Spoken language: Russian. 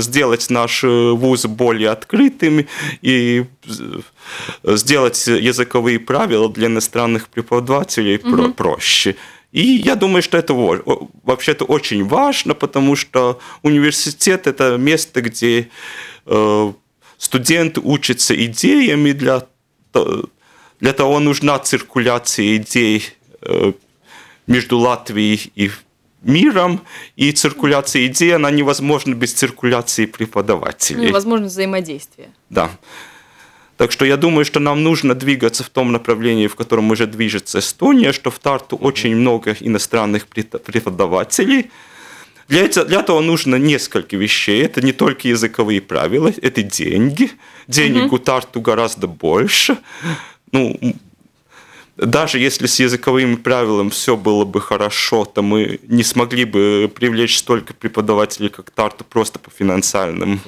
сделать наш э, вуз более открытым и э, сделать языковые правила для иностранных преподавателей Mm -hmm. проще. И я думаю, что это вообще-то очень важно, потому что университет это место, где э, студент учится идеями для, для того нужна циркуляция идей между Латвией и миром, и циркуляция идей, она невозможна без циркуляции преподавателей. Невозможно взаимодействие. Да. Так что я думаю, что нам нужно двигаться в том направлении, в котором уже движется Эстония, что в Тарту очень много иностранных преподавателей. Для этого, для этого нужно несколько вещей. Это не только языковые правила, это деньги. Денег mm-hmm. у Тарту гораздо больше. Ну, даже если с языковыми правилами все было бы хорошо, то мы не смогли бы привлечь столько преподавателей, как Тарту, просто по финансальным.